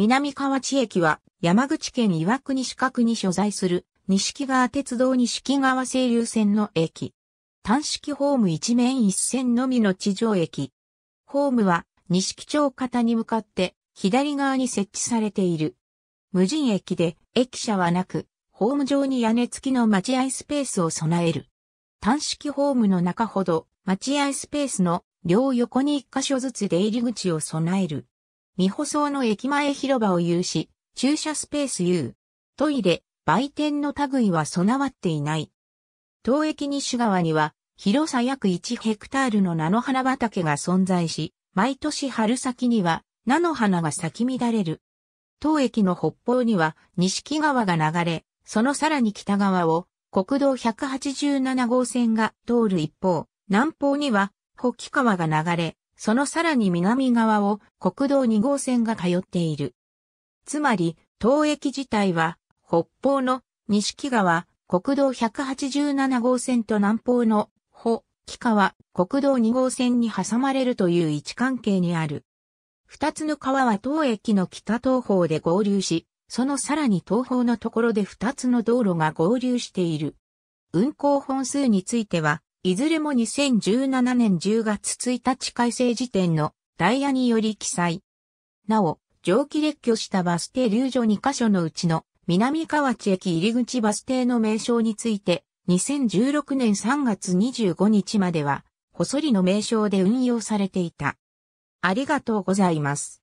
南河内駅は山口県岩国市角に所在する錦川鉄道木川清流線の駅。単式ホーム一面一線のみの地上駅。ホームは錦町方に向かって左側に設置されている。無人駅で駅舎はなく、ホーム上に屋根付きの待合スペースを備える。単式ホームの中ほど待合スペースの両横に一箇所ずつ出入り口を備える。未舗装の駅前広場を有し、駐車スペース有、トイレ、売店の類は備わっていない。東駅西側には、広さ約1ヘクタールの菜の花畑が存在し、毎年春先には菜の花が咲き乱れる。当駅の北方には錦川が流れ、そのさらに北側を国道187号線が通る一方、南方には北川が流れ、そのさらに南側を国道2号線が通っている。つまり、東駅自体は、北方の西木川、国道187号線と南方の北木川、国道2号線に挟まれるという位置関係にある。二つの川は東駅の北東方で合流し、そのさらに東方のところで二つの道路が合流している。運行本数については、いずれも2017年10月1日改正時点のダイヤにより記載。なお、蒸気列挙したバス停留所2カ所のうちの南河内駅入口バス停の名称について、2016年3月25日までは、細りの名称で運用されていた。ありがとうございます。